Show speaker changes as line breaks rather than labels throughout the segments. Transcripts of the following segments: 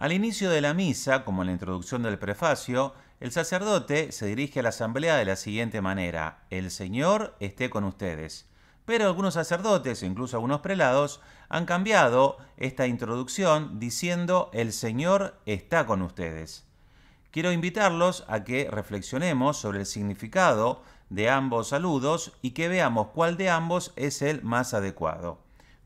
Al inicio de la misa, como en la introducción del prefacio, el sacerdote se dirige a la asamblea de la siguiente manera, el Señor esté con ustedes. Pero algunos sacerdotes, incluso algunos prelados, han cambiado esta introducción diciendo el Señor está con ustedes. Quiero invitarlos a que reflexionemos sobre el significado de ambos saludos y que veamos cuál de ambos es el más adecuado.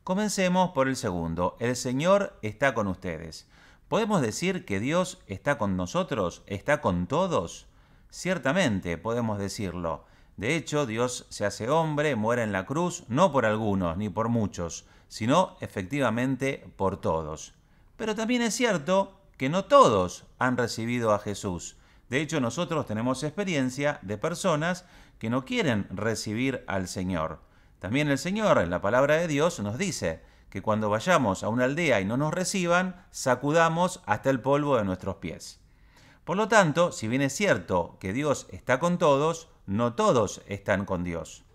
Comencemos por el segundo, el Señor está con ustedes. ¿Podemos decir que Dios está con nosotros? ¿Está con todos? Ciertamente podemos decirlo. De hecho, Dios se hace hombre, muere en la cruz, no por algunos ni por muchos, sino efectivamente por todos. Pero también es cierto que no todos han recibido a Jesús. De hecho, nosotros tenemos experiencia de personas que no quieren recibir al Señor. También el Señor, en la palabra de Dios, nos dice, que cuando vayamos a una aldea y no nos reciban, sacudamos hasta el polvo de nuestros pies. Por lo tanto, si bien es cierto que Dios está con todos, no todos están con Dios.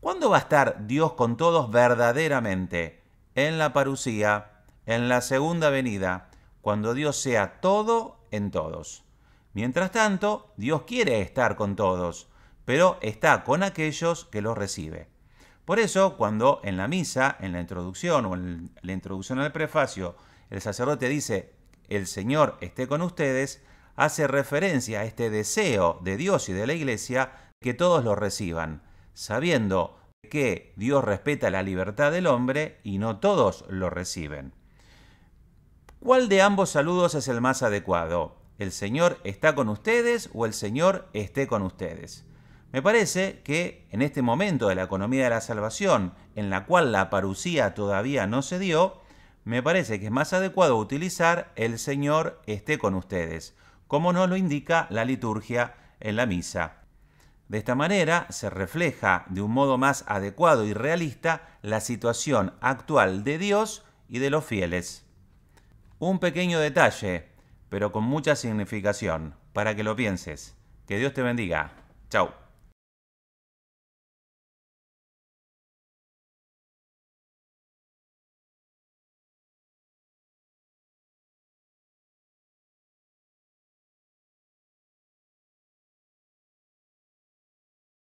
¿Cuándo va a estar Dios con todos verdaderamente? En la parucía, en la segunda venida, cuando Dios sea todo en todos. Mientras tanto, Dios quiere estar con todos, pero está con aquellos que los recibe. Por eso, cuando en la misa, en la introducción o en la introducción al prefacio, el sacerdote dice, el Señor esté con ustedes, hace referencia a este deseo de Dios y de la Iglesia que todos lo reciban, sabiendo que Dios respeta la libertad del hombre y no todos lo reciben. ¿Cuál de ambos saludos es el más adecuado? ¿El Señor está con ustedes o el Señor esté con ustedes? Me parece que en este momento de la economía de la salvación, en la cual la parucía todavía no se dio, me parece que es más adecuado utilizar el Señor esté con ustedes, como nos lo indica la liturgia en la misa. De esta manera se refleja de un modo más adecuado y realista la situación actual de Dios y de los fieles. Un pequeño detalle, pero con mucha significación, para que lo pienses. Que Dios te bendiga. Chao.